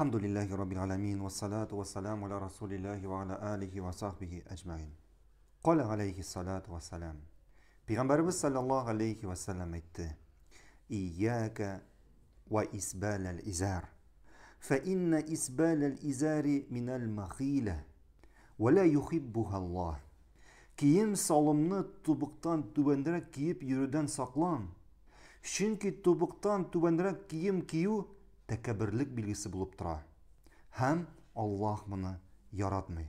الحمد لله رب العالمين والصلاة والسلام على رسول الله وعلى آله وصحبه أجمعين قال عليه الصلاة والسلام بغمبر صلى الله عليه وسلم إياك وإسبال الإزار فإن إسبال الإزار من المخيلة ولا يخبها الله كيم صالمنا تبقتان تبندرك كيب يردن ساقلان شنك تبقتان تبندرك كيم كيو тәкәбірлік белгісі болып тұра һәм аллаһ мұны яратмай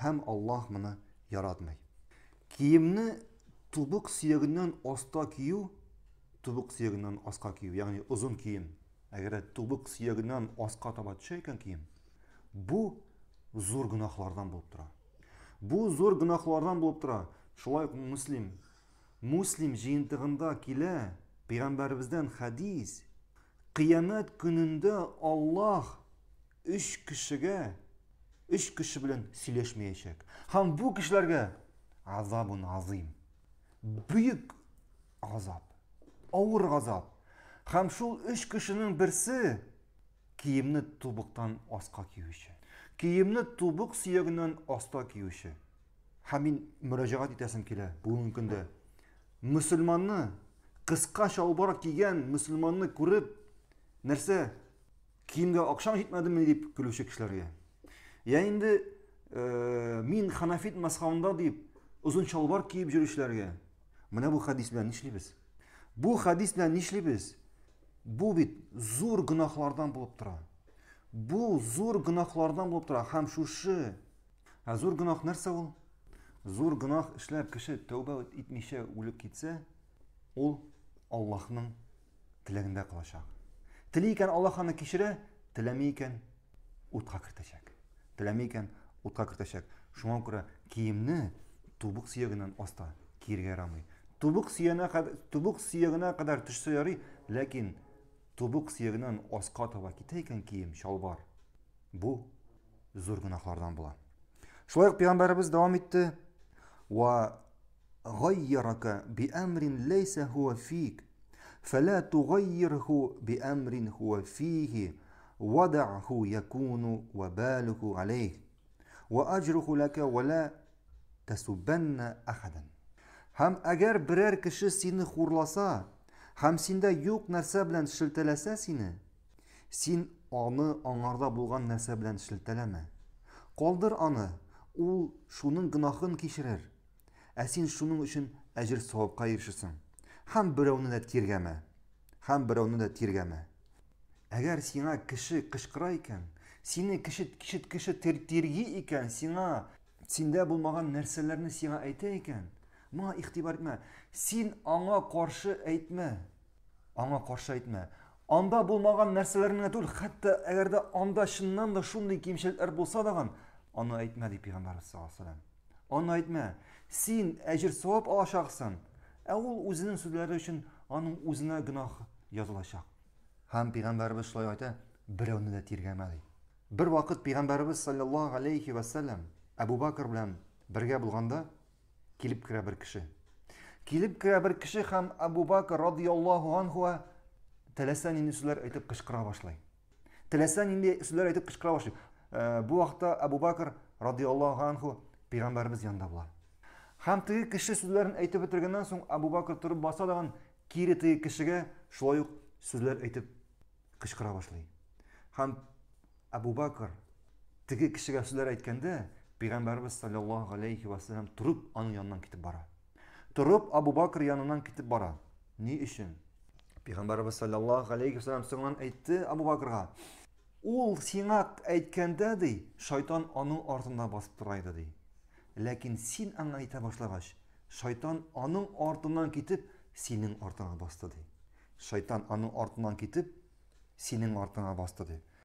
һәм аллаһ мұны яратмай киімні тубық сүйегінен аста кию тубық сүйегінен асқа кию яғни ұзын киім әгер тубық сүйегінен асқа таба түсе екен киім бұл зор гүнахлардан болып тұра бұл зор гүнахлардан болып тұра шулай муслим муслим жиынтығында килә пайғамбарымыздан хадис қиямет күнінде аллах үш кішіге үш кіші білен сөйлешмейшек һәм бұл кісілерге азабун азим бүйік азап ауыр ғазап һәм шул үш кішінің бірсі киімні тубықтан асқа киюші киімні тубық сүйегінен аста киюші һәм мен мөрәжәғәт итәсем килә бүгенге көндә мұсылманны қысқа шалбар киген мұсылманны көріп нәрсе киімге ақшаң ме деп күлуші кісілерге я енді ә, э, ханафит мазхабында деп ұзын шалбар киіп жүрушілерге мына бұл хадис белән нишлейбіз бұл хадис белән нишлейбіз бұл бит зур гүнахлардан болып тұра бұл зур гүнахлардан болып тұра һәм шушы ә зур гүнах нәрсе ол Зур гүнах эшләп кеше тәубә итмичә үліп китсә ол аллаһның теләгендә калачак тілей екен аллах кешіре тілемей екен отқа кіртешек тілемей екен отқа кіртешек шуңа күрә киімні тубық сүйегінен оста киерге ярамый тубық сүйегіне тубық сүйегіне қадар түшсе ярый ләкин тубық сүйегінен осқа таба кете екен киім шалбар бұл зор гүнәһлардан була шулай ук пайғамбарыбыз дәвам итте فلا تغيره بأمر هو فيه وضعه يكون وباله عليه وأجره لك ولا تسبن أحدا هم أجر برر كش سين خورلاسا هم سين دا يوك نسبلن شلتلاسا سين سين аны аңарда болған нәрсе белән шелтәләмә. аны, ул шуның гынахын кешерер. Ә син шуның өчен әҗер савапка һәм берәүне дә тиргәмә. Һәм берәүне дә тиргәмә. Әгәр сиңа кеше кышкыра икән, сине кеше кеше кеше тертерги икән, сиңа синдә булмаган нәрсәләрне сиңа әйтә икән, моңа ихтибар итмә. Син аңа каршы әйтмә. Аңа каршы әйтмә. Анда булмаган нәрсәләрне дә түгел, хәтта әгәр дә анда шиннан да шундый кимшелләр булса даган, аны әйтмә дип Пәйгамбәр сәллаллаһу алейһи Аны әйтмә. Син әҗер савап алашаксың. ә ол өзінің сөздері үшін оның өзіне гүнах жазылашақ һәм пайғамбарымыз шулай айта біреуні де тергәмә дейді бір уақыт пайғамбарымыз саллаллаху алейхи уәссәләм әбу бәкір белән бірге болғанда келіп керә бір кеше келіп керә бір кеше һәм әбу бәкір радиаллаху анхуа теләсә нинди сүзләр әйтеп кычкыра башлай теләсә нинди сүзләр әйтеп кычкыра башлый ә, бу вакытта әбу бәкір радиаллаху анху пайғамбарыбыз янында була һәм теге кеше сүзләрен әйтеп бетергәннән соң әбу бәкер торып баса дагы кире теге кешегә шулай ук сүзләр әйтеп кычкыра башлый һәм әбу теге кешегә сүзләр әйткәндә пәйгамбәрбез саллаллаху алейхи вассалам торып аның яныннан китеп бара торып әбу бәкер янынан китеп бара ни өчен пәйгамбәрбез саллаллаһу алейхи вассалам соңнан әйтте әбу бәкерга ул сиңа әйткәндә ди шайтан аның артында басып тора иде ләкин син аңа айта шайтан аның артынан китеп синең артыңа басты шайтан аның артынан китеп синең артыңа басты